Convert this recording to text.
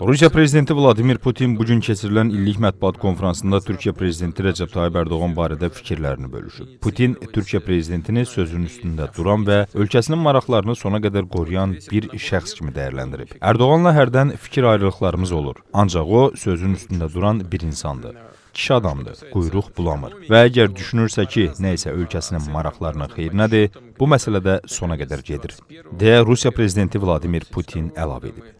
Rusiya prezidenti Vladimir Putin bu gün keçirilən illik mətbuat konfransında Türkiyə prezidenti Rəcəb Tayyib Ərdoğan barədə fikirlərini bölüşüb. Putin Türkiyə prezidentini sözünün üstündə duran və ölkəsinin maraqlarını sona qədər qoruyan bir şəxs kimi dəyərləndirib. Ərdoğanla hərdən fikir ayrılıqlarımız olur, ancaq o sözün üstündə duran bir insandır kişi adamdır, quyruq bulamır. Və əgər düşünürsə ki, nə isə ölkəsinin maraqlarının xeyrinədir, bu məsələdə sona qədər gedir, deyə Rusiya prezidenti Vladimir Putin əlavə edib.